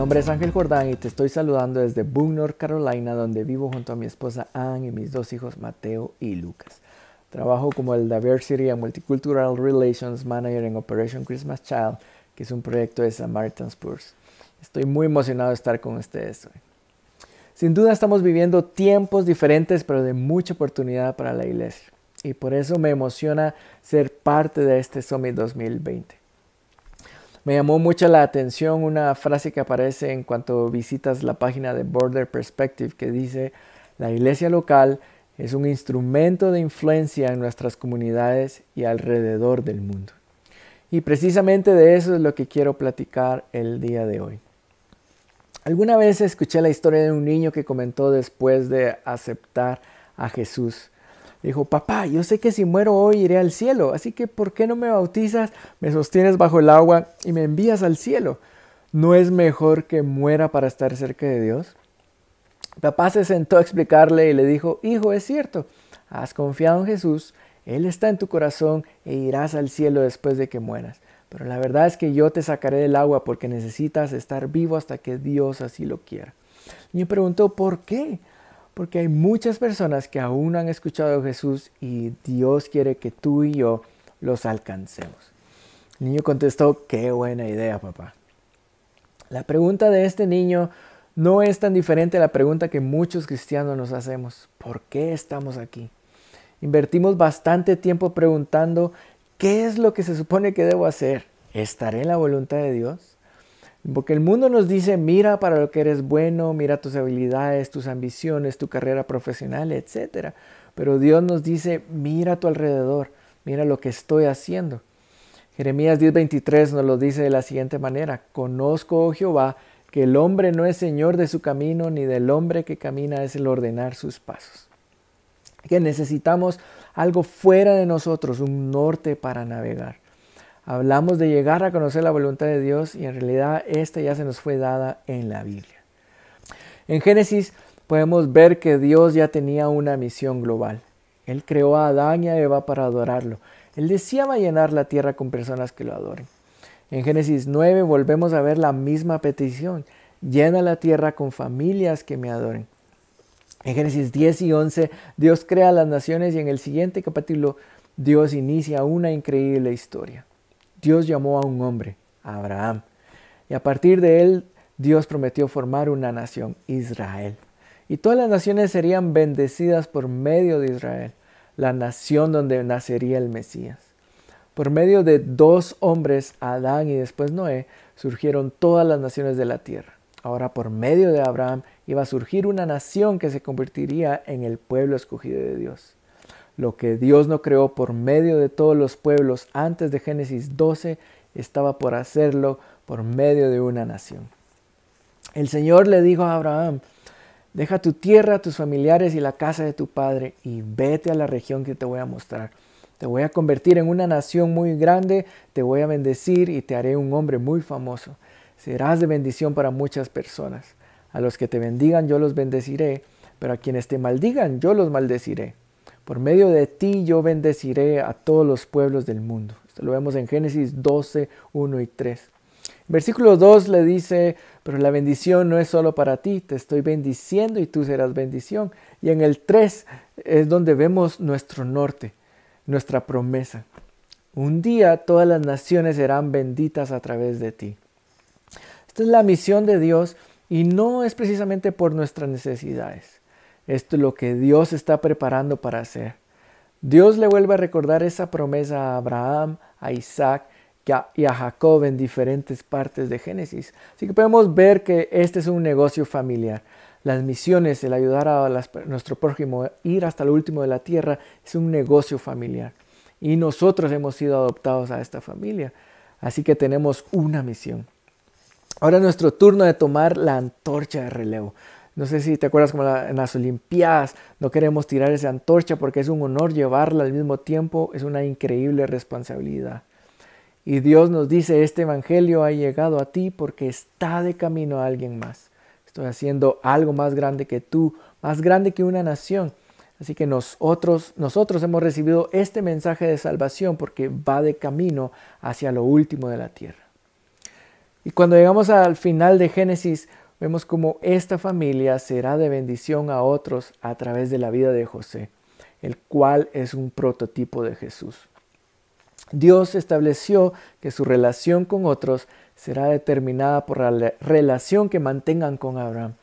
nombre es Ángel Jordán y te estoy saludando desde Boone, North Carolina, donde vivo junto a mi esposa Ann y mis dos hijos Mateo y Lucas. Trabajo como el Diversity and Multicultural Relations Manager en Operation Christmas Child, que es un proyecto de Samaritan's Purse. Estoy muy emocionado de estar con ustedes hoy. Sin duda estamos viviendo tiempos diferentes, pero de mucha oportunidad para la iglesia. Y por eso me emociona ser parte de este Summit 2020. Me llamó mucho la atención una frase que aparece en cuanto visitas la página de Border Perspective que dice, la iglesia local es un instrumento de influencia en nuestras comunidades y alrededor del mundo. Y precisamente de eso es lo que quiero platicar el día de hoy. Alguna vez escuché la historia de un niño que comentó después de aceptar a Jesús, dijo, papá, yo sé que si muero hoy iré al cielo, así que ¿por qué no me bautizas, me sostienes bajo el agua y me envías al cielo? ¿No es mejor que muera para estar cerca de Dios? Papá se sentó a explicarle y le dijo, hijo, es cierto, has confiado en Jesús, Él está en tu corazón e irás al cielo después de que mueras. Pero la verdad es que yo te sacaré del agua porque necesitas estar vivo hasta que Dios así lo quiera. Y me preguntó, ¿por qué? Porque hay muchas personas que aún no han escuchado a Jesús y Dios quiere que tú y yo los alcancemos. El niño contestó, qué buena idea, papá. La pregunta de este niño no es tan diferente a la pregunta que muchos cristianos nos hacemos. ¿Por qué estamos aquí? Invertimos bastante tiempo preguntando, ¿qué es lo que se supone que debo hacer? ¿Estaré en la voluntad de Dios? Porque el mundo nos dice, mira para lo que eres bueno, mira tus habilidades, tus ambiciones, tu carrera profesional, etc. Pero Dios nos dice, mira a tu alrededor, mira lo que estoy haciendo. Jeremías 10:23 nos lo dice de la siguiente manera, conozco, oh Jehová, que el hombre no es señor de su camino, ni del hombre que camina es el ordenar sus pasos. Que necesitamos algo fuera de nosotros, un norte para navegar. Hablamos de llegar a conocer la voluntad de Dios y en realidad esta ya se nos fue dada en la Biblia. En Génesis podemos ver que Dios ya tenía una misión global. Él creó a Adán y a Eva para adorarlo. Él deseaba llenar la tierra con personas que lo adoren. En Génesis 9 volvemos a ver la misma petición. Llena la tierra con familias que me adoren. En Génesis 10 y 11 Dios crea las naciones y en el siguiente capítulo Dios inicia una increíble historia. Dios llamó a un hombre, Abraham, y a partir de él Dios prometió formar una nación, Israel. Y todas las naciones serían bendecidas por medio de Israel, la nación donde nacería el Mesías. Por medio de dos hombres, Adán y después Noé, surgieron todas las naciones de la tierra. Ahora por medio de Abraham iba a surgir una nación que se convertiría en el pueblo escogido de Dios. Lo que Dios no creó por medio de todos los pueblos antes de Génesis 12, estaba por hacerlo por medio de una nación. El Señor le dijo a Abraham, deja tu tierra, tus familiares y la casa de tu padre y vete a la región que te voy a mostrar. Te voy a convertir en una nación muy grande, te voy a bendecir y te haré un hombre muy famoso. Serás de bendición para muchas personas. A los que te bendigan yo los bendeciré, pero a quienes te maldigan yo los maldeciré. Por medio de ti yo bendeciré a todos los pueblos del mundo. Esto lo vemos en Génesis 12, 1 y 3. Versículo 2 le dice, pero la bendición no es solo para ti, te estoy bendiciendo y tú serás bendición. Y en el 3 es donde vemos nuestro norte, nuestra promesa. Un día todas las naciones serán benditas a través de ti. Esta es la misión de Dios y no es precisamente por nuestras necesidades. Esto es lo que Dios está preparando para hacer. Dios le vuelve a recordar esa promesa a Abraham, a Isaac y a Jacob en diferentes partes de Génesis. Así que podemos ver que este es un negocio familiar. Las misiones, el ayudar a nuestro prójimo, ir hasta lo último de la tierra, es un negocio familiar. Y nosotros hemos sido adoptados a esta familia. Así que tenemos una misión. Ahora es nuestro turno de tomar la antorcha de relevo. No sé si te acuerdas como en las Olimpiadas, no queremos tirar esa antorcha porque es un honor llevarla al mismo tiempo, es una increíble responsabilidad. Y Dios nos dice, este Evangelio ha llegado a ti porque está de camino a alguien más. Estoy haciendo algo más grande que tú, más grande que una nación. Así que nosotros, nosotros hemos recibido este mensaje de salvación porque va de camino hacia lo último de la tierra. Y cuando llegamos al final de Génesis, vemos cómo esta familia será de bendición a otros a través de la vida de José, el cual es un prototipo de Jesús. Dios estableció que su relación con otros será determinada por la relación que mantengan con Abraham.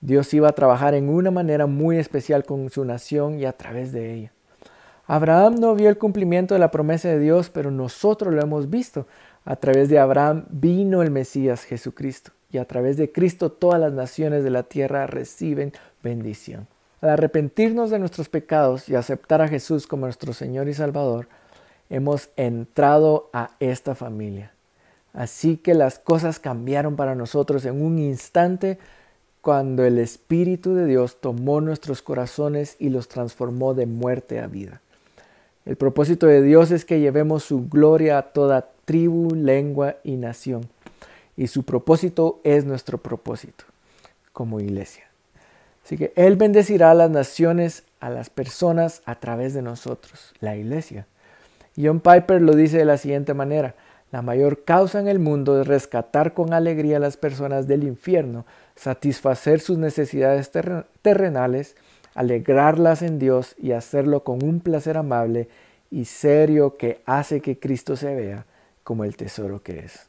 Dios iba a trabajar en una manera muy especial con su nación y a través de ella. Abraham no vio el cumplimiento de la promesa de Dios, pero nosotros lo hemos visto. A través de Abraham vino el Mesías Jesucristo y a través de Cristo todas las naciones de la tierra reciben bendición. Al arrepentirnos de nuestros pecados y aceptar a Jesús como nuestro Señor y Salvador, hemos entrado a esta familia. Así que las cosas cambiaron para nosotros en un instante cuando el Espíritu de Dios tomó nuestros corazones y los transformó de muerte a vida. El propósito de Dios es que llevemos su gloria a toda tribu, lengua y nación y su propósito es nuestro propósito como iglesia. Así que Él bendecirá a las naciones, a las personas a través de nosotros, la iglesia. John Piper lo dice de la siguiente manera, la mayor causa en el mundo es rescatar con alegría a las personas del infierno, satisfacer sus necesidades terrenales, alegrarlas en Dios y hacerlo con un placer amable y serio que hace que Cristo se vea como el tesoro que es.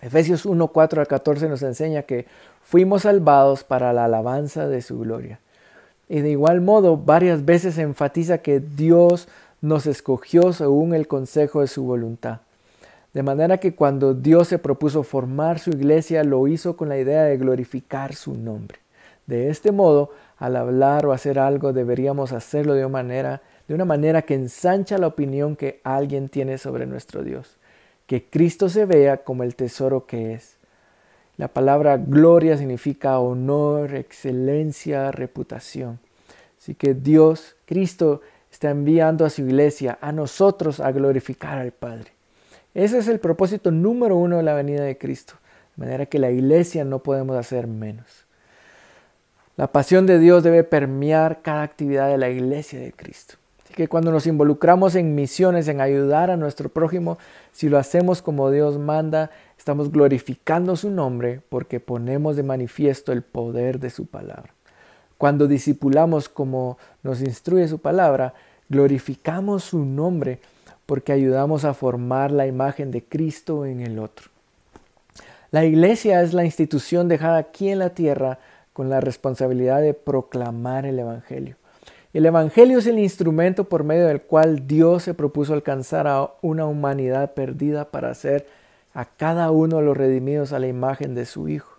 Efesios 1, 4 al 14 nos enseña que fuimos salvados para la alabanza de su gloria. Y de igual modo, varias veces enfatiza que Dios nos escogió según el consejo de su voluntad. De manera que cuando Dios se propuso formar su iglesia, lo hizo con la idea de glorificar su nombre. De este modo, al hablar o hacer algo, deberíamos hacerlo de una manera, de una manera que ensancha la opinión que alguien tiene sobre nuestro Dios que Cristo se vea como el tesoro que es. La palabra gloria significa honor, excelencia, reputación. Así que Dios, Cristo, está enviando a su iglesia, a nosotros, a glorificar al Padre. Ese es el propósito número uno de la venida de Cristo. De manera que la iglesia no podemos hacer menos. La pasión de Dios debe permear cada actividad de la iglesia de Cristo. Así que cuando nos involucramos en misiones, en ayudar a nuestro prójimo, si lo hacemos como Dios manda, estamos glorificando su nombre porque ponemos de manifiesto el poder de su palabra. Cuando discipulamos como nos instruye su palabra, glorificamos su nombre porque ayudamos a formar la imagen de Cristo en el otro. La iglesia es la institución dejada aquí en la tierra con la responsabilidad de proclamar el Evangelio. El Evangelio es el instrumento por medio del cual Dios se propuso alcanzar a una humanidad perdida para hacer a cada uno de los redimidos a la imagen de su Hijo.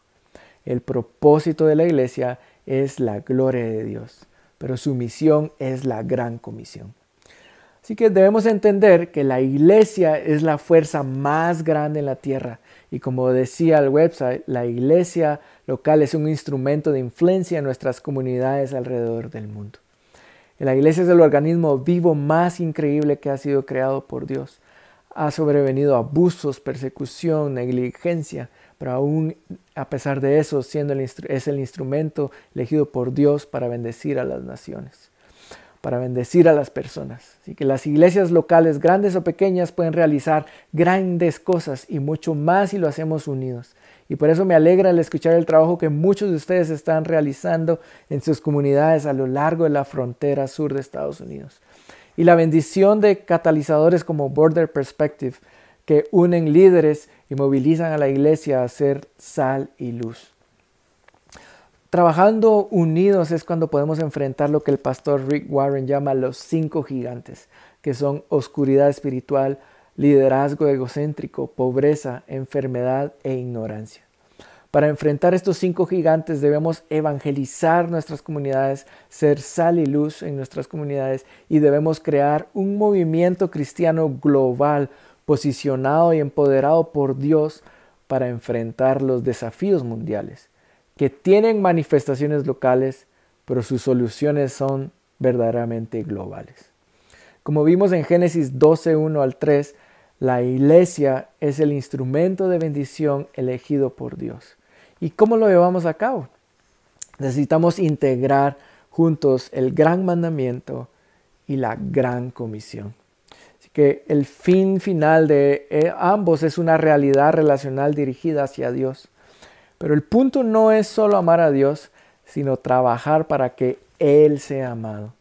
El propósito de la iglesia es la gloria de Dios, pero su misión es la gran comisión. Así que debemos entender que la iglesia es la fuerza más grande en la tierra. Y como decía el website, la iglesia local es un instrumento de influencia en nuestras comunidades alrededor del mundo. La iglesia es el organismo vivo más increíble que ha sido creado por Dios. Ha sobrevenido abusos, persecución, negligencia, pero aún a pesar de eso es el instrumento elegido por Dios para bendecir a las naciones, para bendecir a las personas. Así que las iglesias locales, grandes o pequeñas, pueden realizar grandes cosas y mucho más si lo hacemos unidos y por eso me alegra el escuchar el trabajo que muchos de ustedes están realizando en sus comunidades a lo largo de la frontera sur de Estados Unidos. Y la bendición de catalizadores como Border Perspective, que unen líderes y movilizan a la iglesia a ser sal y luz. Trabajando unidos es cuando podemos enfrentar lo que el pastor Rick Warren llama los cinco gigantes, que son oscuridad espiritual, liderazgo egocéntrico, pobreza, enfermedad e ignorancia. Para enfrentar estos cinco gigantes debemos evangelizar nuestras comunidades, ser sal y luz en nuestras comunidades y debemos crear un movimiento cristiano global, posicionado y empoderado por Dios para enfrentar los desafíos mundiales, que tienen manifestaciones locales, pero sus soluciones son verdaderamente globales. Como vimos en Génesis 12, 1 al 3, la iglesia es el instrumento de bendición elegido por Dios. ¿Y cómo lo llevamos a cabo? Necesitamos integrar juntos el gran mandamiento y la gran comisión. Así que el fin final de eh, ambos es una realidad relacional dirigida hacia Dios. Pero el punto no es solo amar a Dios, sino trabajar para que Él sea amado.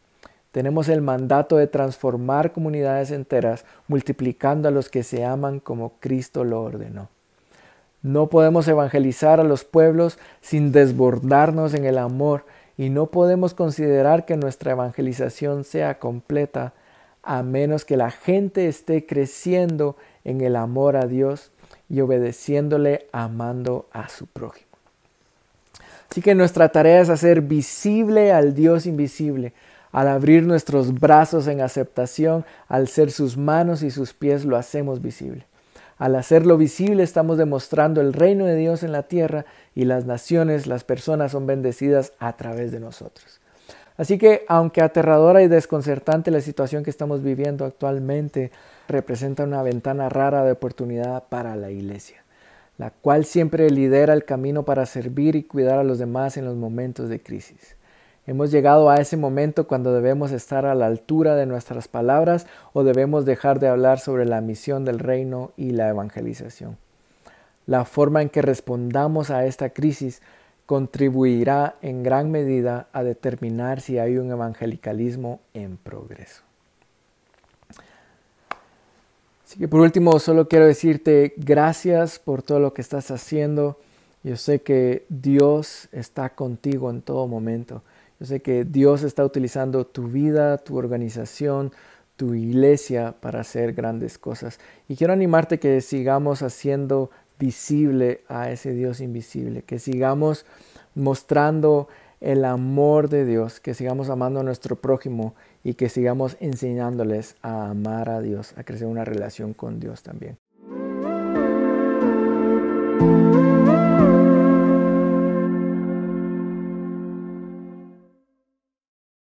Tenemos el mandato de transformar comunidades enteras, multiplicando a los que se aman como Cristo lo ordenó. No podemos evangelizar a los pueblos sin desbordarnos en el amor y no podemos considerar que nuestra evangelización sea completa a menos que la gente esté creciendo en el amor a Dios y obedeciéndole amando a su prójimo. Así que nuestra tarea es hacer visible al Dios invisible, al abrir nuestros brazos en aceptación, al ser sus manos y sus pies, lo hacemos visible. Al hacerlo visible estamos demostrando el reino de Dios en la tierra y las naciones, las personas son bendecidas a través de nosotros. Así que aunque aterradora y desconcertante la situación que estamos viviendo actualmente, representa una ventana rara de oportunidad para la iglesia, la cual siempre lidera el camino para servir y cuidar a los demás en los momentos de crisis. Hemos llegado a ese momento cuando debemos estar a la altura de nuestras palabras o debemos dejar de hablar sobre la misión del reino y la evangelización. La forma en que respondamos a esta crisis contribuirá en gran medida a determinar si hay un evangelicalismo en progreso. Así que por último, solo quiero decirte gracias por todo lo que estás haciendo. Yo sé que Dios está contigo en todo momento. Yo sé que Dios está utilizando tu vida, tu organización, tu iglesia para hacer grandes cosas. Y quiero animarte que sigamos haciendo visible a ese Dios invisible, que sigamos mostrando el amor de Dios, que sigamos amando a nuestro prójimo y que sigamos enseñándoles a amar a Dios, a crecer una relación con Dios también.